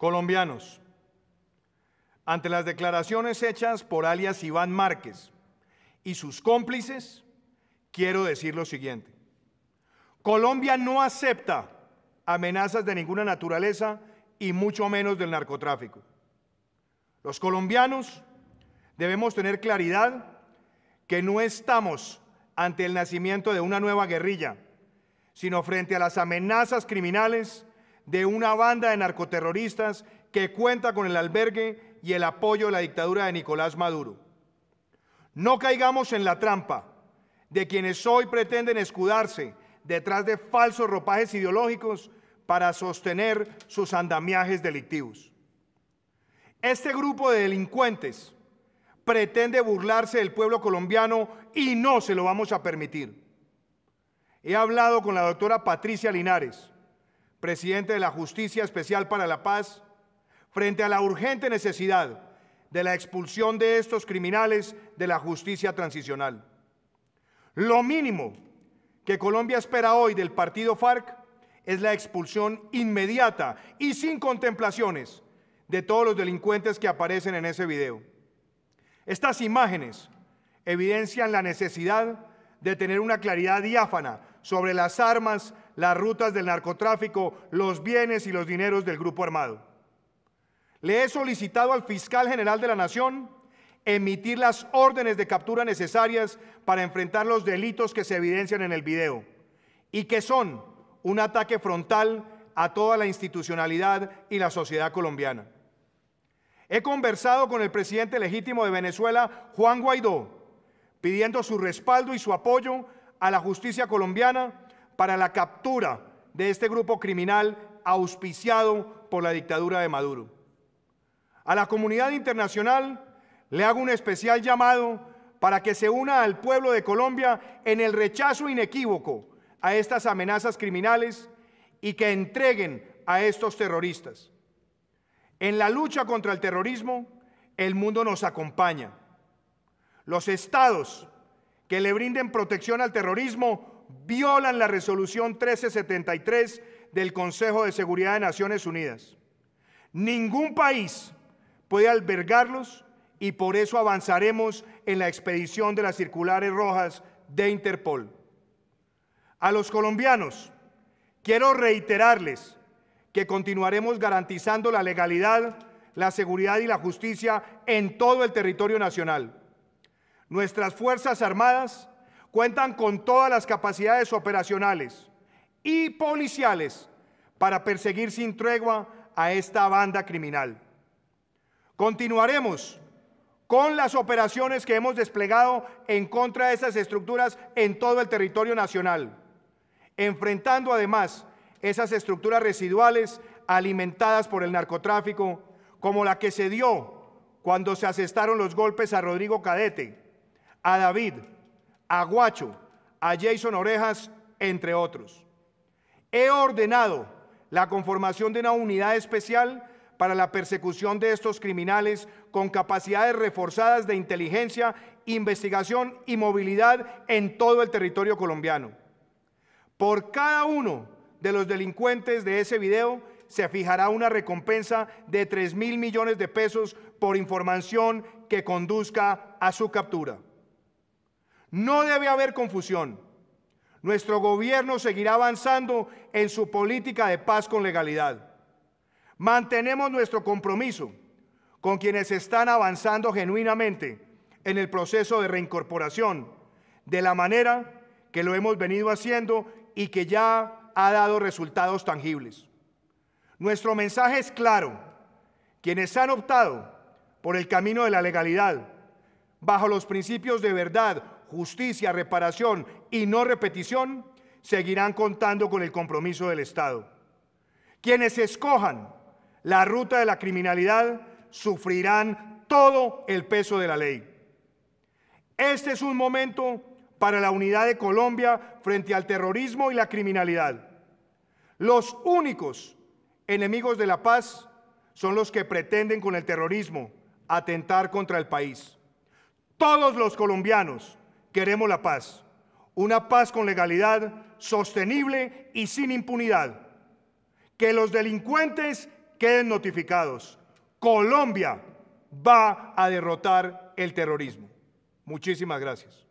colombianos, ante las declaraciones hechas por alias Iván Márquez y sus cómplices, quiero decir lo siguiente. Colombia no acepta amenazas de ninguna naturaleza y mucho menos del narcotráfico. Los colombianos debemos tener claridad que no estamos ante el nacimiento de una nueva guerrilla, sino frente a las amenazas criminales de una banda de narcoterroristas que cuenta con el albergue y el apoyo de la dictadura de Nicolás Maduro. No caigamos en la trampa de quienes hoy pretenden escudarse detrás de falsos ropajes ideológicos para sostener sus andamiajes delictivos. Este grupo de delincuentes pretende burlarse del pueblo colombiano y no se lo vamos a permitir. He hablado con la doctora Patricia Linares, presidente de la Justicia Especial para la Paz, frente a la urgente necesidad de la expulsión de estos criminales de la justicia transicional. Lo mínimo que Colombia espera hoy del partido FARC es la expulsión inmediata y sin contemplaciones de todos los delincuentes que aparecen en ese video. Estas imágenes evidencian la necesidad de tener una claridad diáfana sobre las armas las rutas del narcotráfico, los bienes y los dineros del grupo armado. Le he solicitado al fiscal general de la Nación emitir las órdenes de captura necesarias para enfrentar los delitos que se evidencian en el video y que son un ataque frontal a toda la institucionalidad y la sociedad colombiana. He conversado con el presidente legítimo de Venezuela, Juan Guaidó, pidiendo su respaldo y su apoyo a la justicia colombiana para la captura de este grupo criminal auspiciado por la dictadura de Maduro. A la comunidad internacional le hago un especial llamado para que se una al pueblo de Colombia en el rechazo inequívoco a estas amenazas criminales y que entreguen a estos terroristas. En la lucha contra el terrorismo, el mundo nos acompaña. Los estados que le brinden protección al terrorismo violan la resolución 1373 del Consejo de Seguridad de Naciones Unidas. Ningún país puede albergarlos y por eso avanzaremos en la expedición de las circulares rojas de Interpol. A los colombianos, quiero reiterarles que continuaremos garantizando la legalidad, la seguridad y la justicia en todo el territorio nacional. Nuestras Fuerzas Armadas cuentan con todas las capacidades operacionales y policiales para perseguir sin tregua a esta banda criminal. Continuaremos con las operaciones que hemos desplegado en contra de esas estructuras en todo el territorio nacional, enfrentando además esas estructuras residuales alimentadas por el narcotráfico, como la que se dio cuando se asestaron los golpes a Rodrigo Cadete, a David, a Guacho, a Jason Orejas, entre otros. He ordenado la conformación de una unidad especial para la persecución de estos criminales con capacidades reforzadas de inteligencia, investigación y movilidad en todo el territorio colombiano. Por cada uno de los delincuentes de ese video se fijará una recompensa de 3 mil millones de pesos por información que conduzca a su captura. No debe haber confusión. Nuestro gobierno seguirá avanzando en su política de paz con legalidad. Mantenemos nuestro compromiso con quienes están avanzando genuinamente en el proceso de reincorporación, de la manera que lo hemos venido haciendo y que ya ha dado resultados tangibles. Nuestro mensaje es claro. Quienes han optado por el camino de la legalidad, bajo los principios de verdad, justicia, reparación y no repetición, seguirán contando con el compromiso del Estado. Quienes escojan la ruta de la criminalidad sufrirán todo el peso de la ley. Este es un momento para la unidad de Colombia frente al terrorismo y la criminalidad. Los únicos enemigos de la paz son los que pretenden con el terrorismo atentar contra el país. Todos los colombianos Queremos la paz, una paz con legalidad, sostenible y sin impunidad. Que los delincuentes queden notificados. Colombia va a derrotar el terrorismo. Muchísimas gracias.